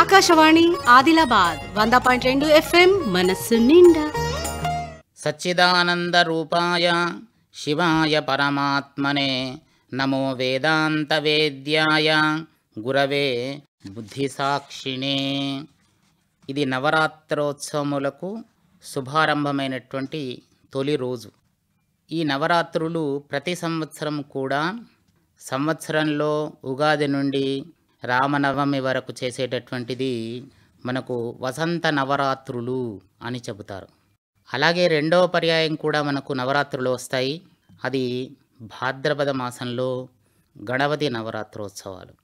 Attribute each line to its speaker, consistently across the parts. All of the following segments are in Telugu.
Speaker 1: ఆకాశవాణి ఆదిలాబాద్ వంద పాయింట్ రెండు ఎఫ్ఎం మనస్సు నిండా సచ్చిదానంద రూపాయ శివాయ పరమాత్మనే నమో వేదాంత వేద్యాయ గురవే బుద్ధి సాక్షిణే ఇది నవరాత్రోత్సవములకు శుభారంభమైనటువంటి తొలి రోజు ఈ నవరాత్రులు ప్రతి సంవత్సరం కూడా సంవత్సరంలో ఉగాది నుండి రామనవమి వరకు చేసేటటువంటిది మనకు వసంత నవరాత్రులు అని చెబుతారు అలాగే రెండవ పర్యాయం కూడా మనకు నవరాత్రులు వస్తాయి అది భాద్రపద మాసంలో గణపతి నవరాత్రోత్సవాలు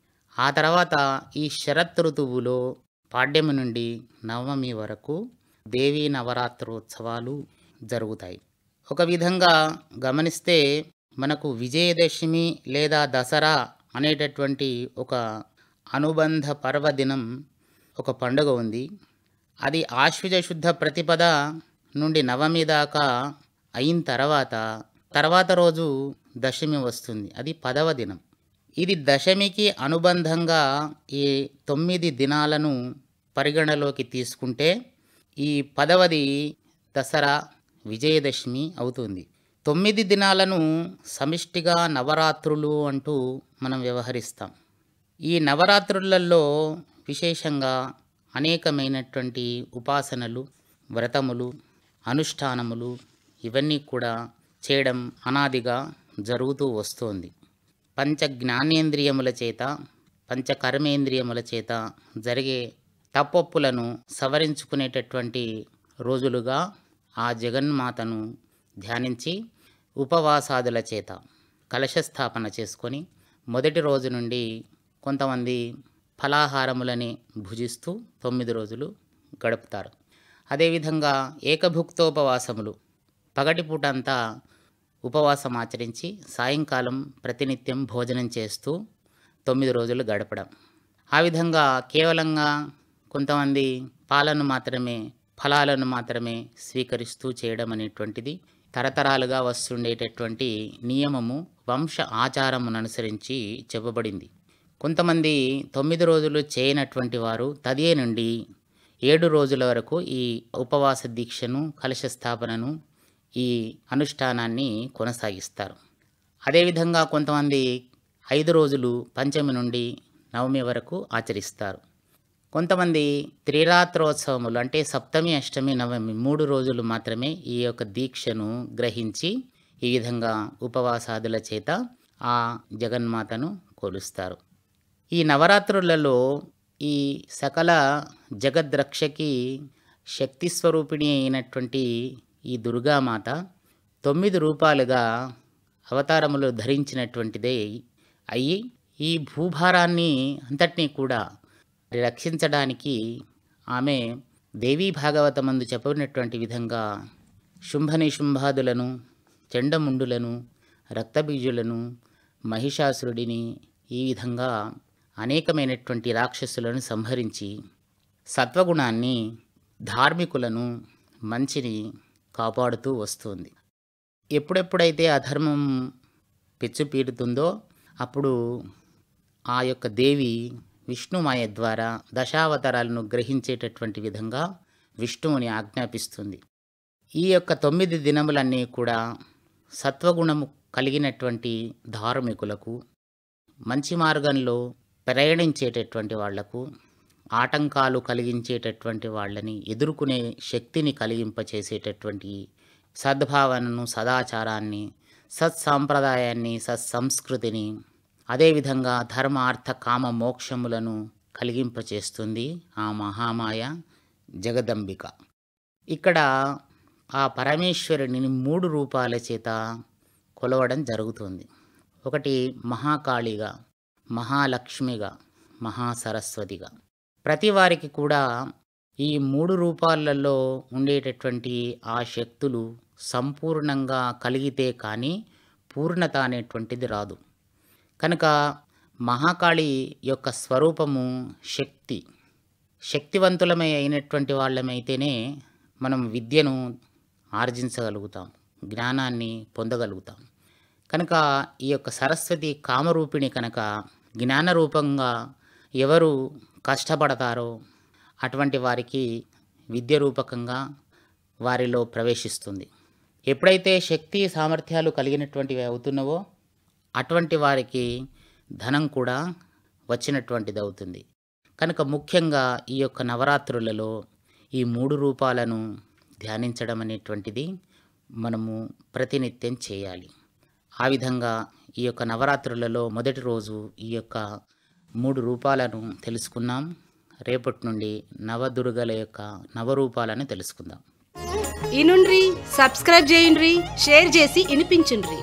Speaker 1: ఆ తర్వాత ఈ శరత్ ఋతువులో పాడ్యమి నుండి నవమి వరకు దేవీ నవరాత్రోత్సవాలు జరుగుతాయి ఒక విధంగా గమనిస్తే మనకు విజయదశమి లేదా దసరా అనేటటువంటి ఒక అనుబంధ పర్వదినం ఒక పండుగ ఉంది అది ఆశ్విజ శుద్ధ ప్రతిపద నుండి నవమి దాకా అయిన తర్వాత తర్వాత రోజు దశమి వస్తుంది అది పదవ దినం ఇది దశమికి అనుబంధంగా ఈ తొమ్మిది దినాలను పరిగణలోకి తీసుకుంటే ఈ పదవది దసరా విజయదశమి అవుతుంది తొమ్మిది దినాలను సమిష్టిగా నవరాత్రులు అంటూ మనం వ్యవహరిస్తాం ఈ నవరాత్రులలో విశేషంగా అనేకమైనటువంటి ఉపాసనలు వ్రతములు అనుష్ఠానములు ఇవన్నీ కూడా చేయడం అనాదిగా జరుగుతూ వస్తోంది పంచ జ్ఞానేంద్రియముల చేత పంచకర్మేంద్రియముల చేత జరిగే తప్పప్పులను సవరించుకునేటటువంటి రోజులుగా ఆ జగన్మాతను ధ్యానించి ఉపవాసాదుల చేత కలశస్థాపన చేసుకొని మొదటి రోజు నుండి కొంతమంది ఫలాహారములని భుజిస్తూ తొమ్మిది రోజులు గడుపుతారు అదేవిధంగా ఏకభుక్తోపవాసములు పగటిపూట అంతా ఉపవాసం ఆచరించి సాయంకాలం ప్రతినిత్యం భోజనం చేస్తూ తొమ్మిది రోజులు గడపడం ఆ విధంగా కేవలంగా కొంతమంది పాలను మాత్రమే ఫలాలను మాత్రమే స్వీకరిస్తూ చేయడం అనేటువంటిది తరతరాలుగా వస్తుండేటటువంటి నియమము వంశ ఆచారమును అనుసరించి చెప్పబడింది కొంతమంది తొమ్మిది రోజులు చేయనటువంటి వారు తదియే నుండి ఏడు రోజుల వరకు ఈ ఉపవాస దీక్షను కలశ స్థాపనను ఈ అనుష్ఠానాన్ని కొనసాగిస్తారు అదేవిధంగా కొంతమంది ఐదు రోజులు పంచమి నుండి నవమి వరకు ఆచరిస్తారు కొంతమంది త్రిరాత్రోత్సవములు అంటే సప్తమి అష్టమి నవమి మూడు రోజులు మాత్రమే ఈ యొక్క దీక్షను గ్రహించి ఈ విధంగా ఉపవాసాదుల చేత ఆ జగన్మాతను కొలుస్తారు ఈ నవరాత్రులలో ఈ సకల జగద్రక్షకి శక్తి స్వరూపిణి అయినటువంటి ఈ దుర్గామాత తొమ్మిది రూపాలుగా అవతారములు ధరించినటువంటిదే అయ్యి ఈ భూభారాన్ని అంతటినీ కూడా రక్షించడానికి ఆమె దేవీ భాగవతమందు చెప్పినటువంటి విధంగా నిశుంభాదులను చెండముండులను రక్తబీజులను మహిషాసురుడిని ఈ విధంగా అనేకమైనటువంటి రాక్షసులను సంహరించి సత్వగుణాన్ని ధార్మికులను మంచిని కాపాడుతూ వస్తుంది ఎప్పుడెప్పుడైతే అధర్మం పెచ్చు పీడుతుందో అప్పుడు ఆ యొక్క దేవి విష్ణుమాయ ద్వారా దశావతారాలను గ్రహించేటటువంటి విధంగా విష్ణువుని ఆజ్ఞాపిస్తుంది ఈ యొక్క తొమ్మిది దినములన్నీ కూడా సత్వగుణము కలిగినటువంటి ధార్మికులకు మంచి మార్గంలో ప్రయాణించేటటువంటి వాళ్లకు ఆటంకాలు కలిగించేటటువంటి వాళ్ళని ఎదుర్కొనే శక్తిని కలిగింపచేసేటటువంటి సద్భావనను సదాచారాన్ని సత్సాంప్రదాయాన్ని సత్సంస్కృతిని అదేవిధంగా ధర్మ అర్థ కామ మోక్షములను కలిగింపచేస్తుంది ఆ మహామాయ జగదంబిక ఇక్కడ ఆ పరమేశ్వరుని మూడు రూపాల చేత కొలవడం జరుగుతుంది ఒకటి మహాకాళిగా మహాలక్ష్మిగా మహాసరస్వతిగా ప్రతి వారికి కూడా ఈ మూడు రూపాలలో ఉండేటటువంటి ఆ శక్తులు సంపూర్ణంగా కలిగితే కానీ పూర్ణత అనేటువంటిది రాదు కనుక మహాకాళి యొక్క స్వరూపము శక్తి శక్తివంతులమై అయినటువంటి వాళ్ళమైతేనే మనం విద్యను ఆర్జించగలుగుతాం జ్ఞానాన్ని పొందగలుగుతాం కనుక ఈ యొక్క సరస్వతి కామరూపిణి కనుక జ్ఞానరూపంగా ఎవరు కష్టపడతారో అటువంటి వారికి విద్య రూపకంగా వారిలో ప్రవేశిస్తుంది ఎప్పుడైతే శక్తి సామర్థ్యాలు కలిగినటువంటివి అవుతున్నవో అటువంటి వారికి ధనం కూడా వచ్చినటువంటిది అవుతుంది కనుక ముఖ్యంగా ఈ యొక్క నవరాత్రులలో ఈ మూడు రూపాలను ధ్యానించడం అనేటువంటిది మనము ప్రతినిత్యం చేయాలి ఆ విధంగా ఈ యొక్క నవరాత్రులలో మొదటి రోజు ఈ యొక్క మూడు రూపాలను తెలుసుకున్నాం రేపటి నుండి నవదుర్గల యొక్క నవరూపాలను తెలుసుకుందాం ఇనుండ్రి సబ్స్క్రైబ్ చేయండి షేర్ చేసి వినిపించండి